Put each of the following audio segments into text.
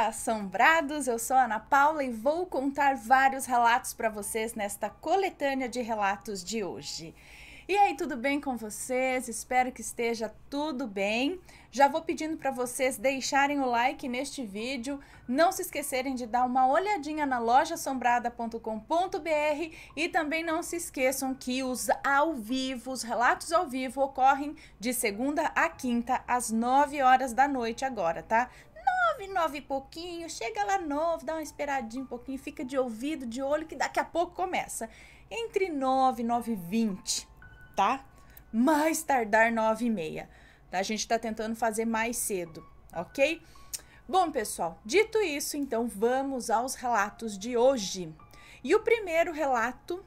Olá, assombrados! Eu sou Ana Paula e vou contar vários relatos para vocês nesta coletânea de relatos de hoje. E aí, tudo bem com vocês? Espero que esteja tudo bem. Já vou pedindo para vocês deixarem o like neste vídeo, não se esquecerem de dar uma olhadinha na lojasombrada.com.br e também não se esqueçam que os ao vivo, os relatos ao vivo ocorrem de segunda a quinta às 9 horas da noite agora, tá? nove, nove e pouquinho, chega lá nove, dá uma esperadinha um pouquinho, fica de ouvido, de olho, que daqui a pouco começa. Entre nove, nove e vinte, tá? Mais tardar nove e meia. Tá? A gente tá tentando fazer mais cedo, ok? Bom, pessoal, dito isso, então vamos aos relatos de hoje. E o primeiro relato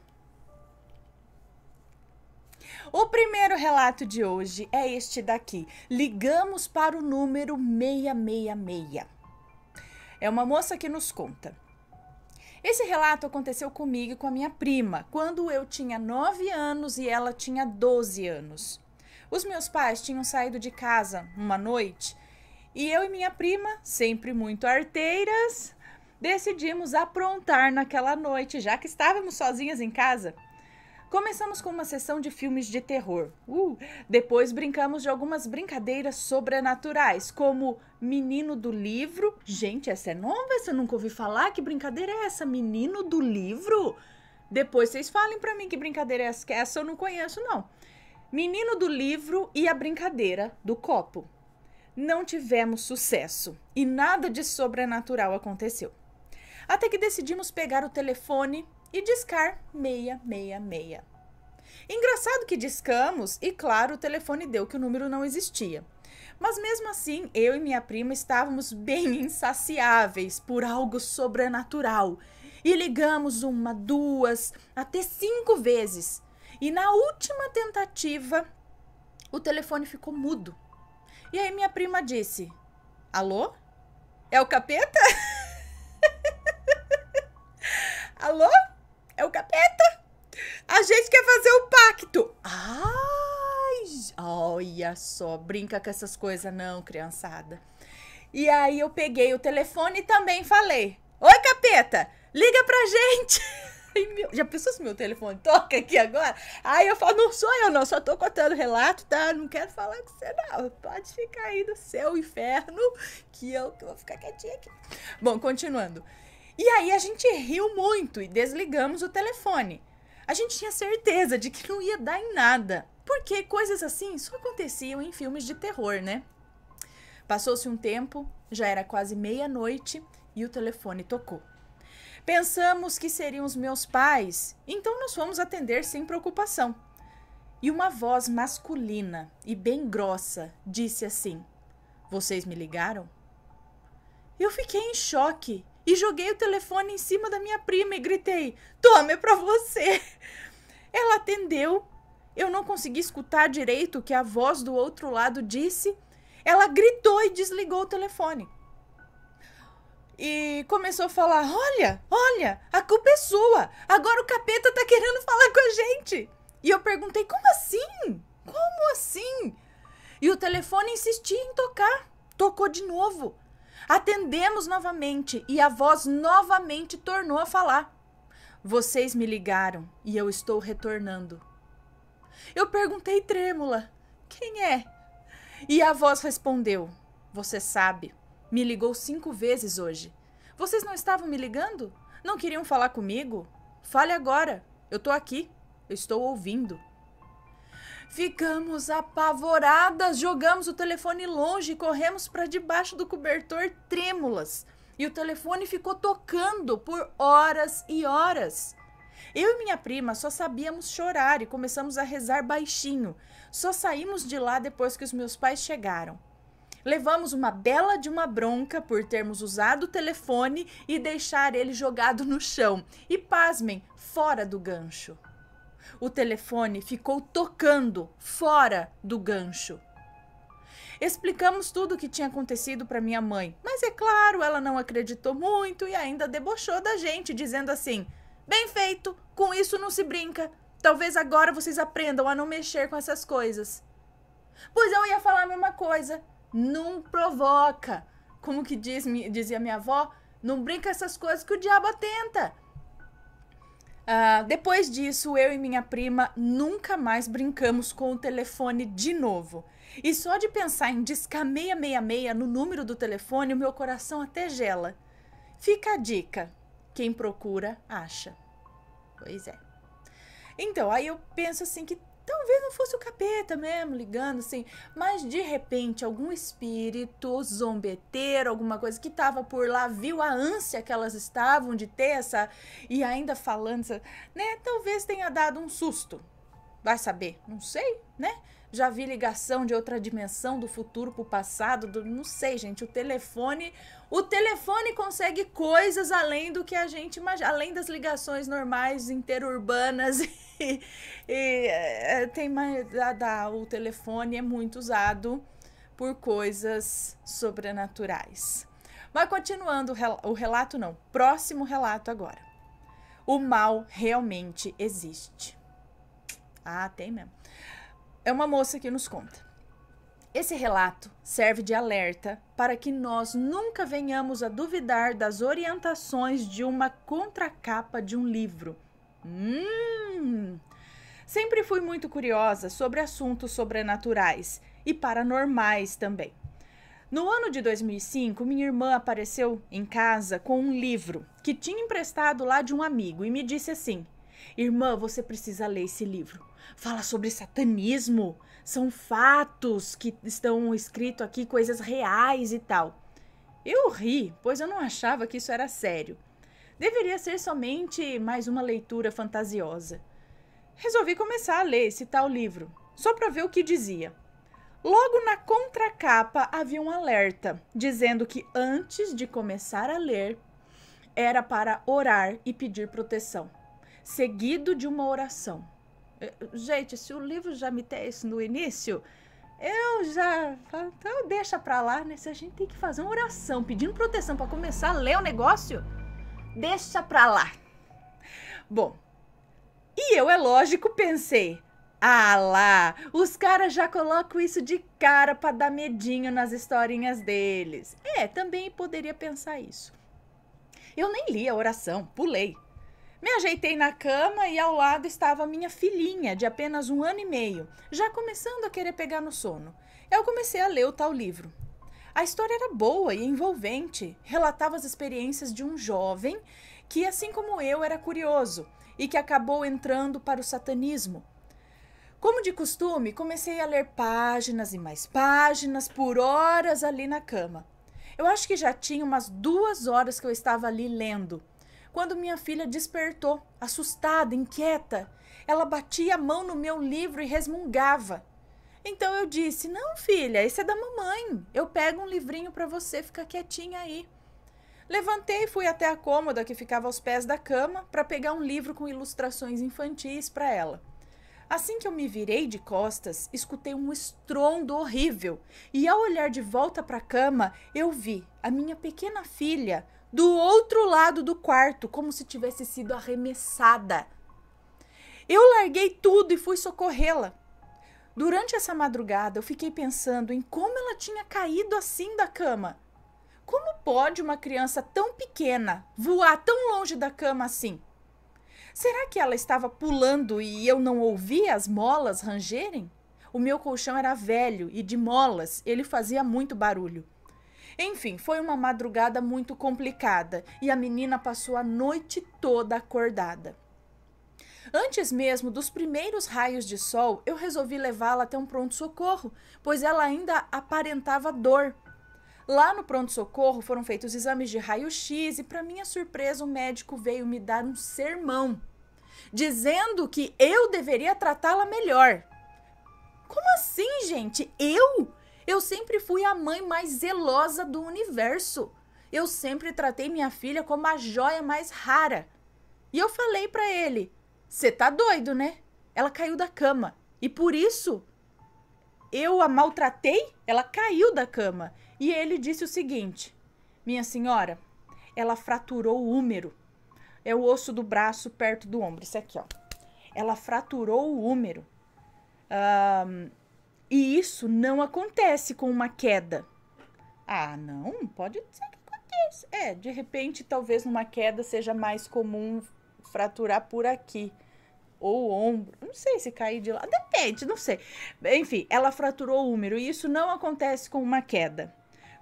o primeiro relato de hoje é este daqui. Ligamos para o número 666. É uma moça que nos conta. Esse relato aconteceu comigo e com a minha prima, quando eu tinha 9 anos e ela tinha 12 anos. Os meus pais tinham saído de casa uma noite e eu e minha prima, sempre muito arteiras, decidimos aprontar naquela noite, já que estávamos sozinhas em casa. Começamos com uma sessão de filmes de terror. Uh! Depois brincamos de algumas brincadeiras sobrenaturais, como Menino do Livro. Gente, essa é nova, essa eu nunca ouvi falar. Que brincadeira é essa? Menino do Livro? Depois vocês falem para mim que brincadeira é essa, que essa eu não conheço, não. Menino do Livro e a Brincadeira do Copo. Não tivemos sucesso e nada de sobrenatural aconteceu. Até que decidimos pegar o telefone e discar 666. Engraçado que discamos e, claro, o telefone deu que o número não existia. Mas mesmo assim, eu e minha prima estávamos bem insaciáveis por algo sobrenatural e ligamos uma, duas, até cinco vezes. E na última tentativa, o telefone ficou mudo. E aí minha prima disse: Alô? É o capeta? Alô? é o capeta. A gente quer fazer o um pacto. Ai, olha só, brinca com essas coisas não, criançada. E aí eu peguei o telefone e também falei: Oi, capeta, liga pra gente. Ai, meu, já pensou se meu telefone toca aqui agora? Aí eu falo, não sou eu não, só tô contando relato, tá? Não quero falar com você não. Pode ficar aí no seu inferno, que eu, que eu vou ficar quietinha aqui. Bom, continuando. E aí a gente riu muito e desligamos o telefone. A gente tinha certeza de que não ia dar em nada, porque coisas assim só aconteciam em filmes de terror, né? Passou-se um tempo, já era quase meia-noite e o telefone tocou. Pensamos que seriam os meus pais, então nós fomos atender sem preocupação. E uma voz masculina e bem grossa disse assim: Vocês me ligaram? Eu fiquei em choque e joguei o telefone em cima da minha prima e gritei: Toma, é pra você! Ela atendeu. Eu não consegui escutar direito o que a voz do outro lado disse. Ela gritou e desligou o telefone. E começou a falar: Olha, olha, a culpa é sua. Agora o capeta tá querendo falar com a gente. E eu perguntei: Como assim? Como assim? E o telefone insistia em tocar. Tocou de novo. Atendemos novamente e a voz novamente tornou a falar. Vocês me ligaram e eu estou retornando. Eu perguntei trêmula: Quem é? E a voz respondeu: Você sabe, me ligou cinco vezes hoje. Vocês não estavam me ligando? Não queriam falar comigo? Fale agora. Eu estou aqui. Eu estou ouvindo. Ficamos apavoradas, jogamos o telefone longe e corremos para debaixo do cobertor trêmulas. E o telefone ficou tocando por horas e horas. Eu e minha prima só sabíamos chorar e começamos a rezar baixinho. Só saímos de lá depois que os meus pais chegaram. Levamos uma bela de uma bronca por termos usado o telefone e deixar ele jogado no chão. E pasmem, fora do gancho. O telefone ficou tocando fora do gancho. Explicamos tudo o que tinha acontecido para minha mãe, mas é claro, ela não acreditou muito e ainda debochou da gente, dizendo assim: Bem feito, com isso não se brinca. Talvez agora vocês aprendam a não mexer com essas coisas. Pois eu ia falar a mesma coisa. Não provoca. Como que diz, dizia minha avó, não brinca essas coisas que o diabo atenta. Uh, depois disso, eu e minha prima nunca mais brincamos com o telefone de novo. E só de pensar em discar 666 no número do telefone, o meu coração até gela. Fica a dica: quem procura, acha. Pois é. Então, aí eu penso assim que Talvez não fosse o capeta mesmo ligando, assim, mas de repente algum espírito zombeteiro, alguma coisa que estava por lá, viu a ânsia que elas estavam de ter essa e ainda falando, né? Talvez tenha dado um susto. Vai saber, não sei, né? já vi ligação de outra dimensão do futuro pro passado, do, não sei, gente, o telefone, o telefone consegue coisas além do que a gente imagina, além das ligações normais interurbanas e, e é, tem mais o telefone é muito usado por coisas sobrenaturais. Mas continuando o, rel, o relato não, próximo relato agora. O mal realmente existe. Ah, tem mesmo é uma moça que nos conta. Esse relato serve de alerta para que nós nunca venhamos a duvidar das orientações de uma contracapa de um livro. Hum! Sempre fui muito curiosa sobre assuntos sobrenaturais e paranormais também. No ano de 2005, minha irmã apareceu em casa com um livro que tinha emprestado lá de um amigo e me disse assim: Irmã, você precisa ler esse livro fala sobre satanismo, são fatos que estão escritos aqui, coisas reais e tal. Eu ri, pois eu não achava que isso era sério. Deveria ser somente mais uma leitura fantasiosa. Resolvi começar a ler esse tal livro, só para ver o que dizia. Logo na contracapa havia um alerta dizendo que antes de começar a ler era para orar e pedir proteção, seguido de uma oração. Gente, se o livro já me tem isso no início, eu já. Então deixa pra lá, né? Se a gente tem que fazer uma oração pedindo proteção para começar a ler o negócio, deixa pra lá. Bom, e eu, é lógico, pensei. Ah lá, os caras já colocam isso de cara para dar medinho nas historinhas deles. É, também poderia pensar isso. Eu nem li a oração, pulei. Me ajeitei na cama e ao lado estava minha filhinha, de apenas um ano e meio, já começando a querer pegar no sono. Eu comecei a ler o tal livro. A história era boa e envolvente, relatava as experiências de um jovem que, assim como eu, era curioso e que acabou entrando para o satanismo. Como de costume, comecei a ler páginas e mais páginas por horas ali na cama. Eu acho que já tinha umas duas horas que eu estava ali lendo quando minha filha despertou, assustada, inquieta. Ela batia a mão no meu livro e resmungava. Então eu disse: Não, filha, esse é da mamãe. Eu pego um livrinho para você, fica quietinha aí. Levantei e fui até a cômoda que ficava aos pés da cama para pegar um livro com ilustrações infantis para ela. Assim que eu me virei de costas, escutei um estrondo horrível e, ao olhar de volta para a cama, eu vi a minha pequena filha do outro lado do quarto, como se tivesse sido arremessada. Eu larguei tudo e fui socorrê-la. Durante essa madrugada, eu fiquei pensando em como ela tinha caído assim da cama. Como pode uma criança tão pequena voar tão longe da cama assim? Será que ela estava pulando e eu não ouvi as molas rangerem? O meu colchão era velho e de molas ele fazia muito barulho. Enfim, foi uma madrugada muito complicada e a menina passou a noite toda acordada. Antes mesmo dos primeiros raios de sol, eu resolvi levá-la até um pronto-socorro, pois ela ainda aparentava dor. Lá no pronto-socorro foram feitos exames de raio-x e, para minha surpresa, o médico veio me dar um sermão, dizendo que eu deveria tratá-la melhor. Como assim, gente? Eu? Eu sempre fui a mãe mais zelosa do universo. Eu sempre tratei minha filha como a joia mais rara. E eu falei para ele: "Você tá doido, né? Ela caiu da cama e por isso eu a maltratei? Ela caiu da cama." E ele disse o seguinte: "Minha senhora, ela fraturou o úmero. É o osso do braço perto do ombro, isso aqui, ó. Ela fraturou o úmero. Um, e isso não acontece com uma queda. Ah, não, pode ser que aconteça. É, de repente, talvez numa queda seja mais comum fraturar por aqui. Ou ombro. Não sei se cair de lá. Depende, não sei. Enfim, ela fraturou o úmero e isso não acontece com uma queda.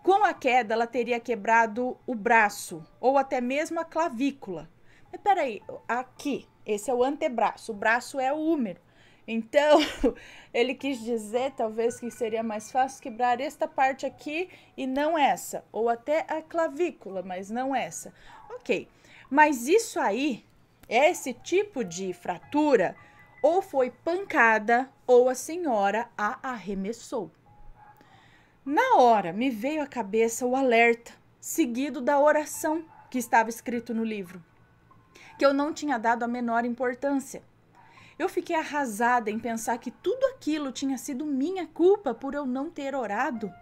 Com a queda, ela teria quebrado o braço ou até mesmo a clavícula. Mas peraí, aqui, esse é o antebraço, o braço é o úmero. Então, ele quis dizer, talvez, que seria mais fácil quebrar esta parte aqui e não essa, ou até a clavícula, mas não essa. Ok, mas isso aí, é esse tipo de fratura, ou foi pancada, ou a senhora a arremessou. Na hora, me veio à cabeça o alerta, seguido da oração que estava escrito no livro, que eu não tinha dado a menor importância eu fiquei arrasada em pensar que tudo aquilo tinha sido minha culpa por eu não ter orado.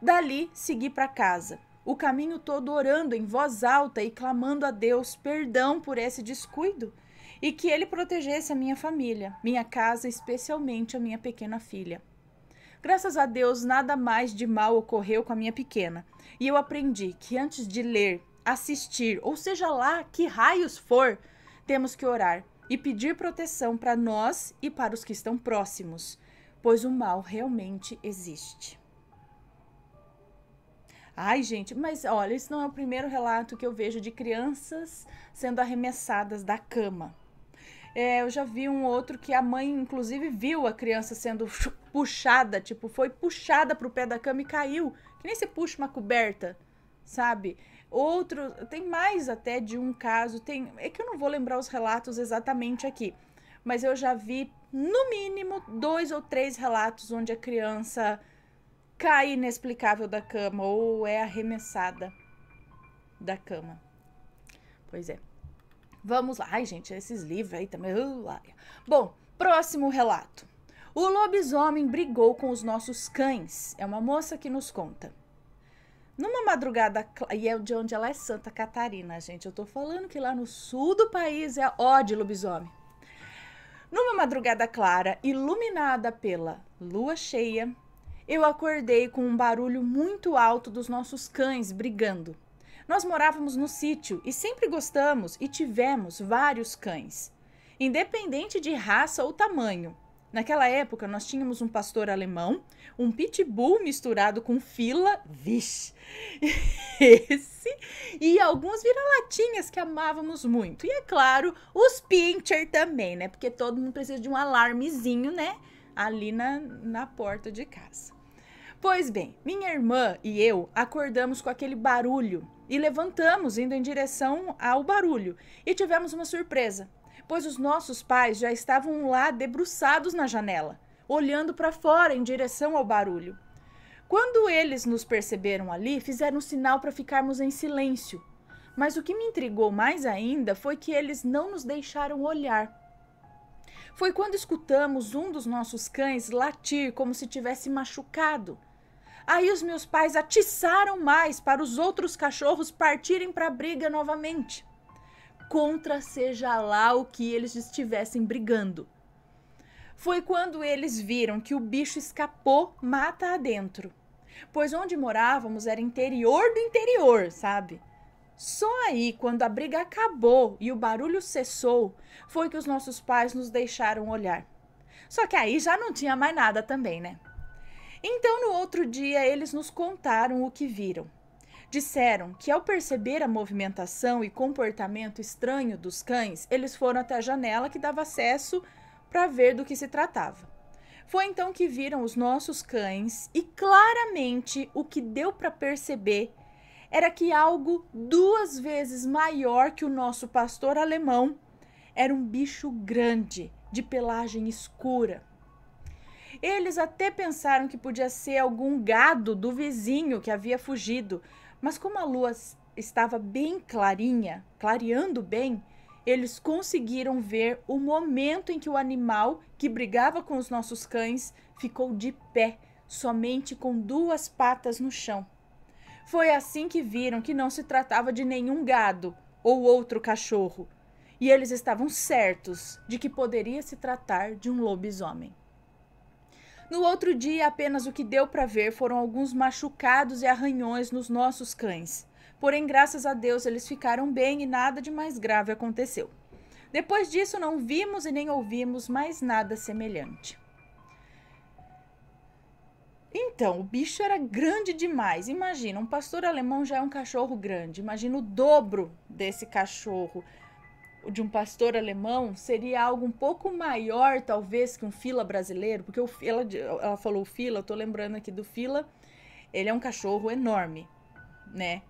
Dali, segui para casa, o caminho todo orando em voz alta e clamando a Deus perdão por esse descuido e que ele protegesse a minha família, minha casa, especialmente a minha pequena filha. Graças a Deus, nada mais de mal ocorreu com a minha pequena, e eu aprendi que antes de ler, assistir, ou seja lá que raios for, temos que orar e pedir proteção para nós e para os que estão próximos, pois o mal realmente existe. Ai, gente, mas olha, esse não é o primeiro relato que eu vejo de crianças sendo arremessadas da cama. É, eu já vi um outro que a mãe, inclusive, viu a criança sendo puxada, tipo, foi puxada para o pé da cama e caiu. Que nem se puxa uma coberta, sabe? Outro, tem mais até de um caso, tem, é que eu não vou lembrar os relatos exatamente aqui, mas eu já vi no mínimo dois ou três relatos onde a criança cai inexplicável da cama ou é arremessada da cama. Pois é. Vamos lá. Ai, gente, esses livros aí também. Uh, Bom, próximo relato. O lobisomem brigou com os nossos cães. É uma moça que nos conta. Numa madrugada, e é de onde ela é Santa Catarina, gente. Eu tô falando que lá no sul do país é ódio lobisomem. Numa madrugada clara, iluminada pela lua cheia, eu acordei com um barulho muito alto dos nossos cães brigando. Nós morávamos no sítio e sempre gostamos e tivemos vários cães, independente de raça ou tamanho. Naquela época, nós tínhamos um pastor alemão, um pitbull misturado com fila, vixe, esse, e alguns vira-latinhas que amávamos muito. E é claro, os pincher também, né? Porque todo mundo precisa de um alarmezinho, né? Ali na, na porta de casa. Pois bem, minha irmã e eu acordamos com aquele barulho e levantamos indo em direção ao barulho e tivemos uma surpresa pois os nossos pais já estavam lá debruçados na janela, olhando para fora em direção ao barulho. Quando eles nos perceberam ali, fizeram um sinal para ficarmos em silêncio. Mas o que me intrigou mais ainda foi que eles não nos deixaram olhar. Foi quando escutamos um dos nossos cães latir como se tivesse machucado. Aí os meus pais atiçaram mais para os outros cachorros partirem para a briga novamente contra seja lá o que eles estivessem brigando. Foi quando eles viram que o bicho escapou mata adentro. Pois onde morávamos era interior do interior, sabe? Só aí, quando a briga acabou e o barulho cessou, foi que os nossos pais nos deixaram olhar. Só que aí já não tinha mais nada também, né? Então, no outro dia, eles nos contaram o que viram disseram que, ao perceber a movimentação e comportamento estranho dos cães, eles foram até a janela que dava acesso para ver do que se tratava. Foi então que viram os nossos cães e claramente o que deu para perceber era que algo duas vezes maior que o nosso pastor alemão era um bicho grande, de pelagem escura. Eles até pensaram que podia ser algum gado do vizinho que havia fugido, mas como a lua estava bem clarinha, clareando bem, eles conseguiram ver o momento em que o animal que brigava com os nossos cães ficou de pé, somente com duas patas no chão. Foi assim que viram que não se tratava de nenhum gado ou outro cachorro, e eles estavam certos de que poderia se tratar de um lobisomem. No outro dia, apenas o que deu para ver foram alguns machucados e arranhões nos nossos cães. Porém, graças a Deus, eles ficaram bem e nada de mais grave aconteceu. Depois disso, não vimos e nem ouvimos mais nada semelhante. Então, o bicho era grande demais. Imagina, um pastor alemão já é um cachorro grande. Imagina o dobro desse cachorro de um pastor alemão seria algo um pouco maior, talvez, que um fila brasileiro, porque o fila, ela falou fila, eu tô lembrando aqui do fila, ele é um cachorro enorme, né?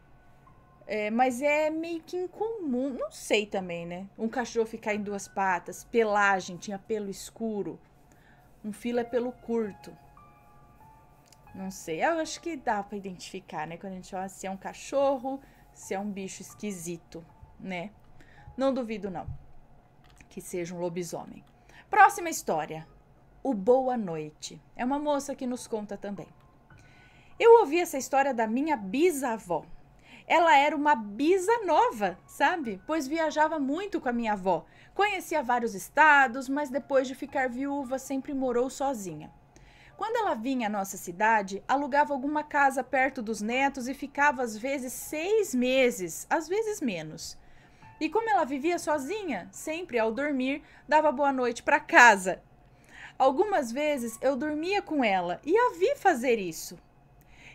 É, mas é meio que incomum, não sei também, né? Um cachorro ficar em duas patas, pelagem, tinha pelo escuro, um fila é pelo curto. Não sei, eu acho que dá para identificar, né? Quando a gente olha se é um cachorro, se é um bicho esquisito, né? Não duvido, não, que seja um lobisomem. Próxima história. O Boa Noite. É uma moça que nos conta também. Eu ouvi essa história da minha bisavó. Ela era uma bisa nova, sabe? Pois viajava muito com a minha avó. Conhecia vários estados, mas depois de ficar viúva sempre morou sozinha. Quando ela vinha à nossa cidade, alugava alguma casa perto dos netos e ficava às vezes seis meses, às vezes menos. E como ela vivia sozinha, sempre ao dormir dava boa noite para casa. Algumas vezes eu dormia com ela e a vi fazer isso.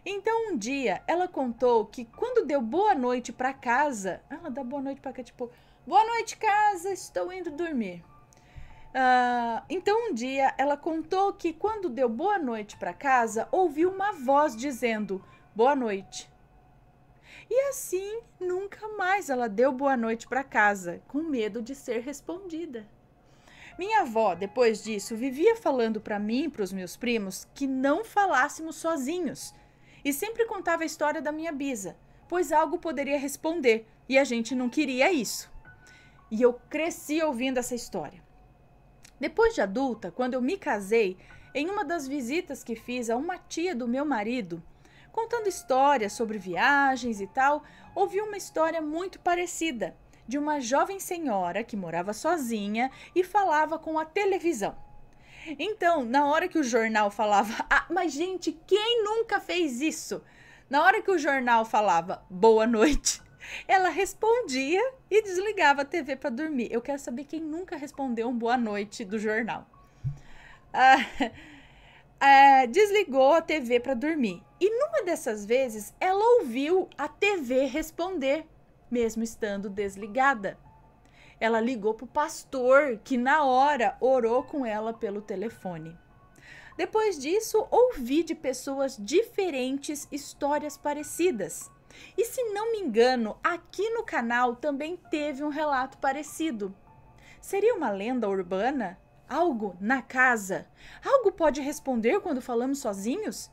Então um dia ela contou que quando deu boa noite para casa, ela dá boa noite para cá, tipo, boa noite casa, estou indo dormir. Uh, então um dia ela contou que quando deu boa noite para casa, ouviu uma voz dizendo boa noite. E assim, nunca mais ela deu boa noite para casa, com medo de ser respondida. Minha avó, depois disso, vivia falando para mim e para os meus primos que não falássemos sozinhos. E sempre contava a história da minha bisa, pois algo poderia responder e a gente não queria isso. E eu cresci ouvindo essa história. Depois de adulta, quando eu me casei, em uma das visitas que fiz a uma tia do meu marido, contando histórias sobre viagens e tal, ouvi uma história muito parecida de uma jovem senhora que morava sozinha e falava com a televisão. Então, na hora que o jornal falava, ah, mas gente, quem nunca fez isso? Na hora que o jornal falava boa noite, ela respondia e desligava a TV para dormir. Eu quero saber quem nunca respondeu um boa noite do jornal. Ah, é, desligou a TV para dormir. E numa dessas vezes, ela ouviu a TV responder, mesmo estando desligada. Ela ligou para o pastor, que na hora orou com ela pelo telefone. Depois disso, ouvi de pessoas diferentes histórias parecidas. E se não me engano, aqui no canal também teve um relato parecido. Seria uma lenda urbana? algo na casa. Algo pode responder quando falamos sozinhos?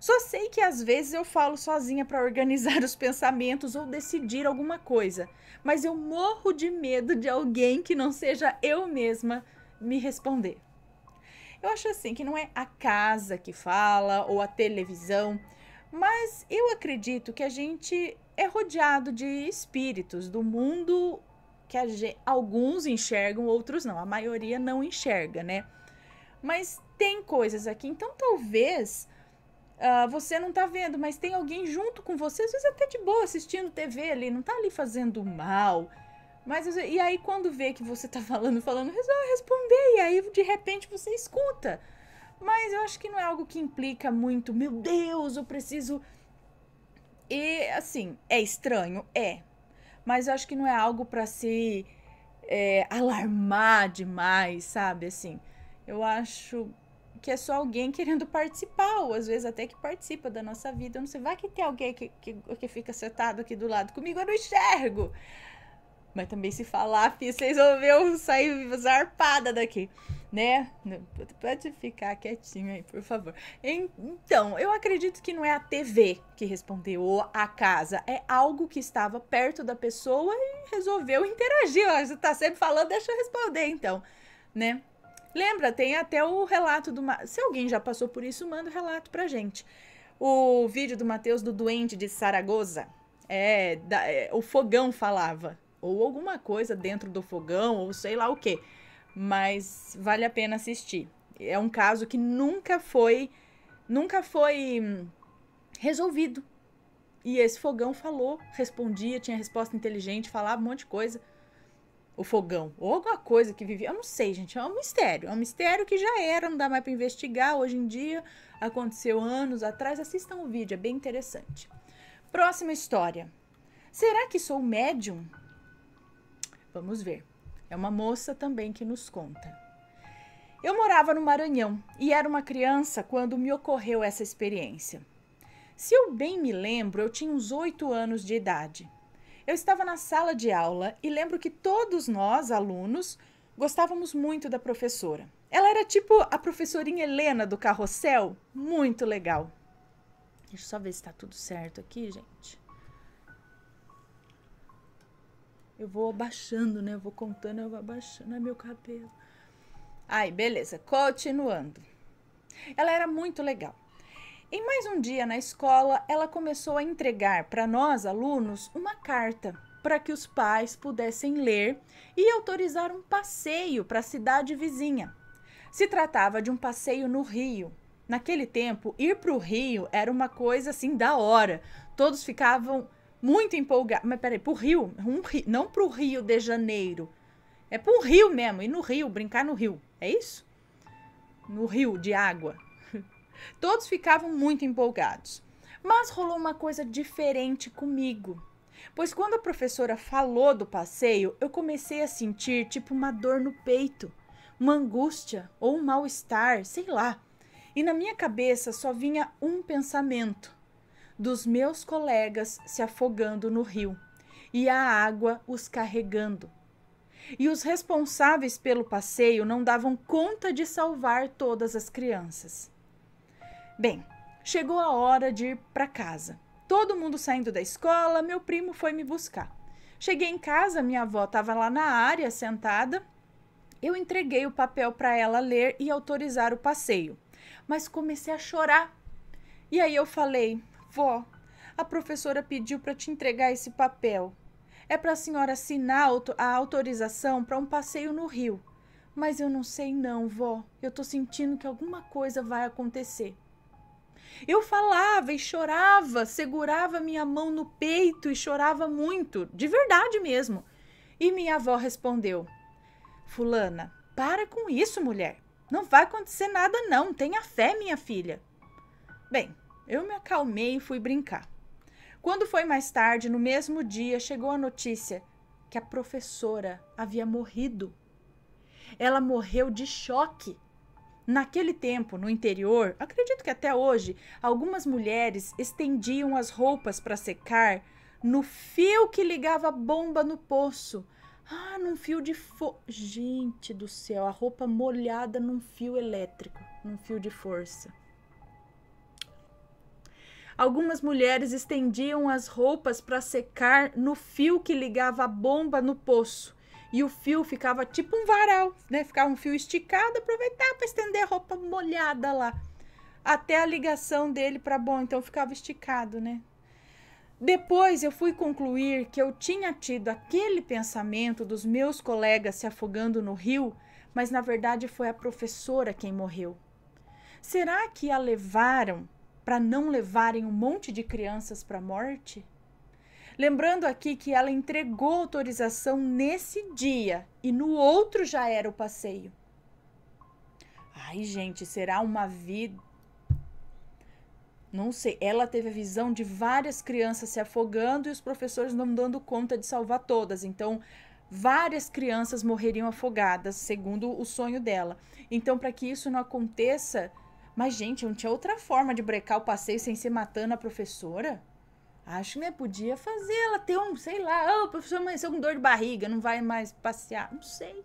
Só sei que às vezes eu falo sozinha para organizar os pensamentos ou decidir alguma coisa, mas eu morro de medo de alguém que não seja eu mesma me responder. Eu acho assim que não é a casa que fala ou a televisão, mas eu acredito que a gente é rodeado de espíritos do mundo que gente, alguns enxergam, outros não. A maioria não enxerga, né? Mas tem coisas aqui. Então, talvez uh, você não tá vendo, mas tem alguém junto com você, às vezes até de boa, assistindo TV ali, não tá ali fazendo mal. Mas e aí quando vê que você tá falando, falando, resolve responder e aí de repente você escuta. Mas eu acho que não é algo que implica muito, meu Deus, eu preciso e assim, é estranho, é, mas eu acho que não é algo para se é, alarmar demais, sabe? Assim, eu acho que é só alguém querendo participar, ou às vezes até que participa da nossa vida. Eu não sei, vai que tem alguém que, que, que fica sentado aqui do lado comigo, eu não enxergo. Mas também se falar, filho, vocês vão ver eu sair zarpada daqui, né? Pode ficar quietinho aí, por favor. Então, eu acredito que não é a TV que respondeu ou a casa, é algo que estava perto da pessoa e resolveu interagir. você tá sempre falando, deixa eu responder então, né? Lembra, tem até o relato do. Se alguém já passou por isso, manda o um relato pra gente. O vídeo do Matheus do Doente de Saragoza. É, da, é, o fogão falava ou alguma coisa dentro do fogão, ou sei lá o que. Mas vale a pena assistir. É um caso que nunca foi. Nunca foi hum, resolvido. E esse fogão falou, respondia, tinha resposta inteligente, falava um monte de coisa. O fogão, ou alguma coisa que vivia, eu não sei, gente, é um mistério. É um mistério que já era, não dá mais para investigar hoje em dia, aconteceu anos atrás. Assistam o vídeo, é bem interessante. Próxima história. Será que sou médium? Vamos ver. É uma moça também que nos conta. Eu morava no Maranhão e era uma criança quando me ocorreu essa experiência. Se eu bem me lembro, eu tinha uns oito anos de idade. Eu estava na sala de aula e lembro que todos nós, alunos, gostávamos muito da professora. Ela era tipo a professorinha Helena do Carrossel, muito legal. Deixa eu só ver se está tudo certo aqui, gente. Eu vou abaixando, né? Eu vou contando, eu vou abaixando. É meu cabelo. Aí, beleza. Continuando. Ela era muito legal. Em mais um dia na escola, ela começou a entregar para nós alunos uma carta para que os pais pudessem ler e autorizar um passeio para a cidade vizinha. Se tratava de um passeio no Rio. Naquele tempo, ir para o Rio era uma coisa assim da hora. Todos ficavam muito empolgada. Mas peraí, pro Rio, um Rio, não pro Rio de Janeiro. É pro Rio mesmo, e no Rio, brincar no Rio. É isso? No Rio de água. Todos ficavam muito empolgados. Mas rolou uma coisa diferente comigo. Pois quando a professora falou do passeio, eu comecei a sentir tipo uma dor no peito, uma angústia ou um mal-estar, sei lá. E na minha cabeça só vinha um pensamento: dos meus colegas se afogando no rio e a água os carregando. E os responsáveis pelo passeio não davam conta de salvar todas as crianças. Bem, chegou a hora de ir para casa. Todo mundo saindo da escola, meu primo foi me buscar. Cheguei em casa, minha avó estava lá na área sentada. Eu entreguei o papel para ela ler e autorizar o passeio, mas comecei a chorar. E aí eu falei: Vó, a professora pediu para te entregar esse papel. É para a senhora assinar a autorização para um passeio no rio. Mas eu não sei não, vó. Eu tô sentindo que alguma coisa vai acontecer. Eu falava e chorava, segurava minha mão no peito e chorava muito, de verdade mesmo. E minha avó respondeu: Fulana, para com isso, mulher. Não vai acontecer nada, não. Tenha fé, minha filha. Bem, eu me acalmei e fui brincar. Quando foi mais tarde, no mesmo dia, chegou a notícia que a professora havia morrido. Ela morreu de choque. Naquele tempo, no interior, acredito que até hoje, algumas mulheres estendiam as roupas para secar no fio que ligava a bomba no poço. Ah, num fio de força! Gente do céu, a roupa molhada num fio elétrico, num fio de força. Algumas mulheres estendiam as roupas para secar no fio que ligava a bomba no poço. E o fio ficava tipo um varal, né? Ficava um fio esticado, aproveitava para estender a roupa molhada lá. Até a ligação dele para bom, então ficava esticado, né? Depois eu fui concluir que eu tinha tido aquele pensamento dos meus colegas se afogando no rio, mas na verdade foi a professora quem morreu. Será que a levaram para não levarem um monte de crianças para a morte? Lembrando aqui que ela entregou autorização nesse dia e no outro já era o passeio. Ai, gente, será uma vida. Não sei, ela teve a visão de várias crianças se afogando e os professores não dando conta de salvar todas. Então, várias crianças morreriam afogadas, segundo o sonho dela. Então, para que isso não aconteça, mas, gente, não tinha outra forma de brecar o passeio sem ser matando a professora? Acho que né, podia fazer ela ter um, sei lá, oh, professor amanheceu com dor de barriga, não vai mais passear, não sei.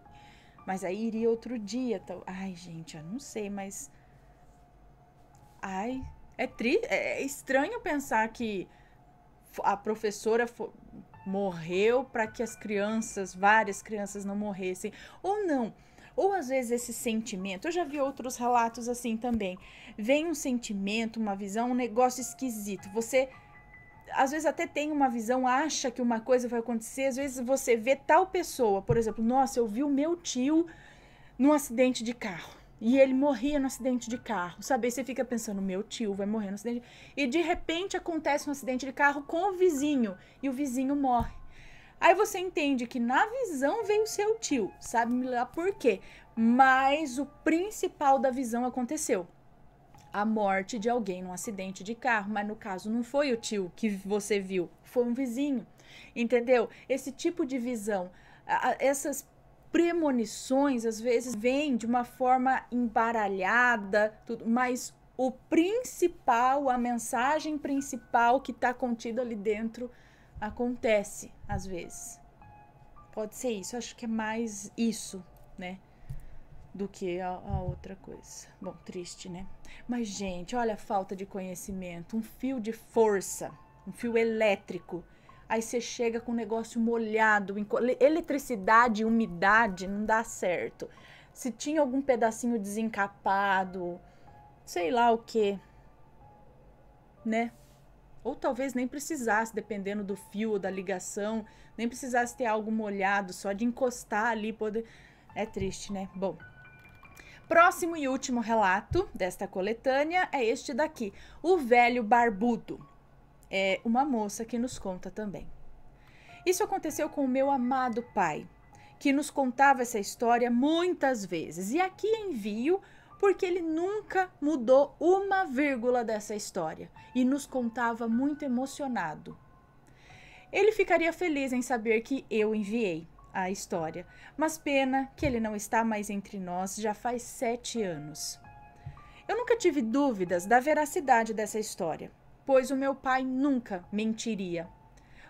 Mas aí iria outro dia. Ai, gente, eu não sei, mas. Ai, é, triste. É, é estranho pensar que a professora morreu para que as crianças, várias crianças, não morressem. Ou não, ou às vezes esse sentimento, eu já vi outros relatos assim também. Vem um sentimento, uma visão, um negócio esquisito. Você às vezes até tem uma visão, acha que uma coisa vai acontecer, às vezes você vê tal pessoa, por exemplo, nossa, eu vi o meu tio num acidente de carro. E ele morria no acidente de carro. Sabe? Você fica pensando, meu tio vai morrer no acidente. E de repente acontece um acidente de carro com o vizinho. E o vizinho morre. Aí você entende que na visão veio seu tio, sabe-me lá por quê, mas o principal da visão aconteceu a morte de alguém num acidente de carro, mas no caso não foi o tio que você viu, foi um vizinho. Entendeu? Esse tipo de visão, essas premonições às vezes vêm de uma forma embaralhada, tudo, mas o principal, a mensagem principal que está contida ali dentro acontece às vezes. Pode ser isso, Eu acho que é mais isso, né? Do que a, a, outra coisa. Bom, triste, né? Mas, gente, olha a falta de conhecimento. Um fio de força, um fio elétrico. Aí você chega com um negócio molhado, eletricidade umidade não dá certo. Se tinha algum pedacinho desencapado, sei lá o que, né? Ou talvez nem precisasse, dependendo do fio ou da ligação, nem precisasse ter algo molhado, só de encostar ali poder. É triste, né? Bom. Próximo e último relato desta coletânea é este daqui: O Velho Barbudo. É uma moça que nos conta também. Isso aconteceu com o meu amado pai, que nos contava essa história muitas vezes. E aqui envio porque ele nunca mudou uma vírgula dessa história e nos contava muito emocionado. Ele ficaria feliz em saber que eu enviei a história, mas pena que ele não está mais entre nós já faz sete anos. Eu nunca tive dúvidas da veracidade dessa história, pois o meu pai nunca mentiria,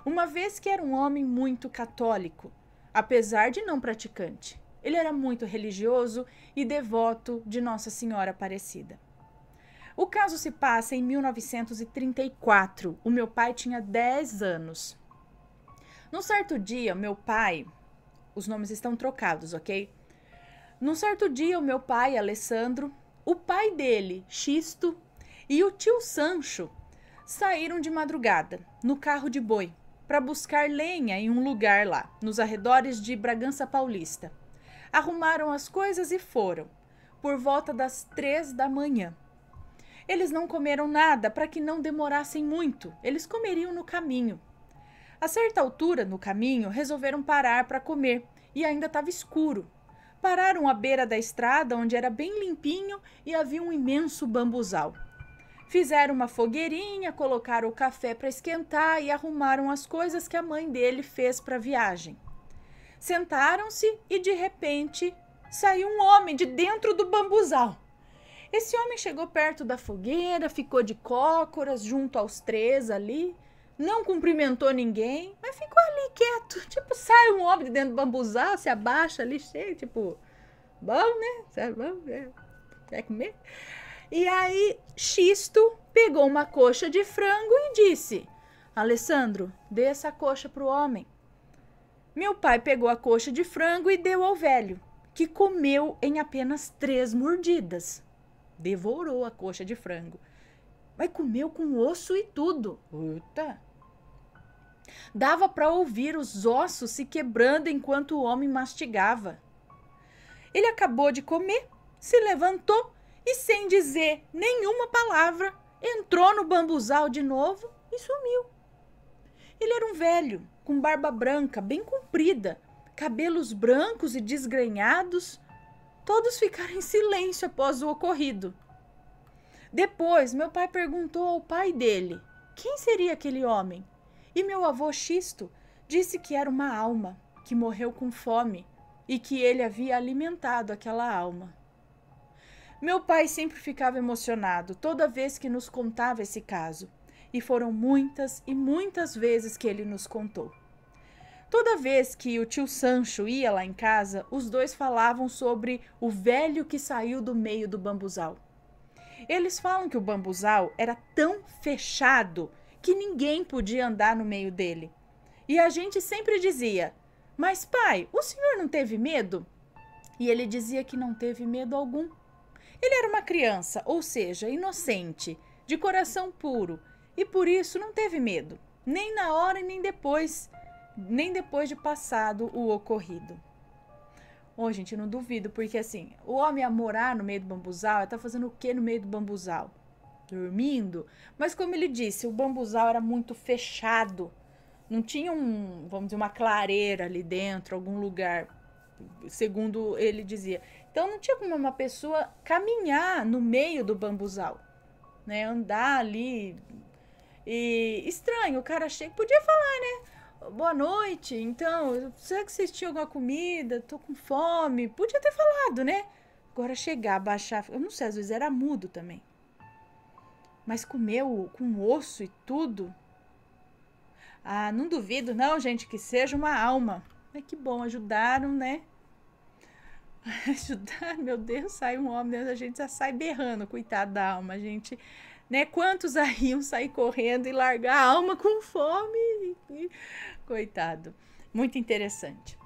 uma vez que era um homem muito católico, apesar de não praticante. Ele era muito religioso e devoto de Nossa Senhora Aparecida. O caso se passa em 1934. O meu pai tinha 10 anos. Num certo dia, meu pai. Os nomes estão trocados, ok? Num certo dia, o meu pai, Alessandro, o pai dele, Xisto, e o tio Sancho saíram de madrugada no carro de boi para buscar lenha em um lugar lá, nos arredores de Bragança Paulista. Arrumaram as coisas e foram, por volta das três da manhã. Eles não comeram nada para que não demorassem muito, eles comeriam no caminho. A certa altura no caminho, resolveram parar para comer e ainda estava escuro. Pararam à beira da estrada, onde era bem limpinho e havia um imenso bambuzal. Fizeram uma fogueirinha, colocaram o café para esquentar e arrumaram as coisas que a mãe dele fez para a viagem. Sentaram-se e de repente saiu um homem de dentro do bambuzal. Esse homem chegou perto da fogueira, ficou de cócoras junto aos três ali, não cumprimentou ninguém, mas ficou ali quieto. Tipo, sai um homem de dentro do bambuzal, se abaixa ali, cheio, tipo, bom, né? Sabe, bom, é, né? quer comer? E aí, Xisto pegou uma coxa de frango e disse: Alessandro, dê essa coxa pro homem. Meu pai pegou a coxa de frango e deu ao velho, que comeu em apenas três mordidas. Devorou a coxa de frango. Mas comeu com osso e tudo. Uta! Dava para ouvir os ossos se quebrando enquanto o homem mastigava. Ele acabou de comer, se levantou e, sem dizer nenhuma palavra, entrou no bambuzal de novo e sumiu. Ele era um velho com barba branca, bem comprida, cabelos brancos e desgrenhados, todos ficaram em silêncio após o ocorrido. Depois, meu pai perguntou ao pai dele quem seria aquele homem, e meu avô Xisto disse que era uma alma que morreu com fome e que ele havia alimentado aquela alma. Meu pai sempre ficava emocionado toda vez que nos contava esse caso, e foram muitas e muitas vezes que ele nos contou. Toda vez que o tio Sancho ia lá em casa, os dois falavam sobre o velho que saiu do meio do bambuzal. Eles falam que o bambuzal era tão fechado que ninguém podia andar no meio dele. E a gente sempre dizia: Mas pai, o senhor não teve medo? E ele dizia que não teve medo algum. Ele era uma criança, ou seja, inocente, de coração puro, e por isso não teve medo, nem na hora e nem depois, nem depois de passado o ocorrido. Ô, gente, não duvido, porque assim, o homem a morar no meio do bambuzal, ele tá fazendo o que no meio do bambuzal? Dormindo? Mas como ele disse, o bambuzal era muito fechado. Não tinha um, vamos dizer, uma clareira ali dentro, algum lugar, segundo ele dizia. Então não tinha como uma pessoa caminhar no meio do bambuzal, né? Andar ali e estranho, o cara chega, podia falar, né? Boa noite, então, será que vocês tinham alguma comida? Tô com fome. Podia ter falado, né? Agora chegar, baixar, eu não sei, às vezes era mudo também. Mas comeu com osso e tudo. Ah, não duvido, não, gente, que seja uma alma. Mas que bom, ajudaram, né? Ajudar, meu Deus, sai um homem, né? a gente já sai berrando, coitado da alma, a gente né? Quantos aí iam sair correndo e largar a alma com fome? Coitado. Muito interessante.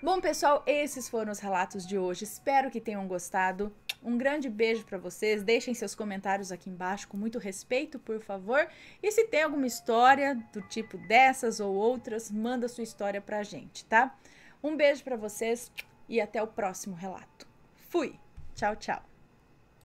Bom, pessoal, esses foram os relatos de hoje. Espero que tenham gostado. Um grande beijo para vocês. Deixem seus comentários aqui embaixo com muito respeito, por favor. E se tem alguma história do tipo dessas ou outras, manda sua história pra gente, tá? Um beijo para vocês e até o próximo relato. Fui. Tchau, tchau.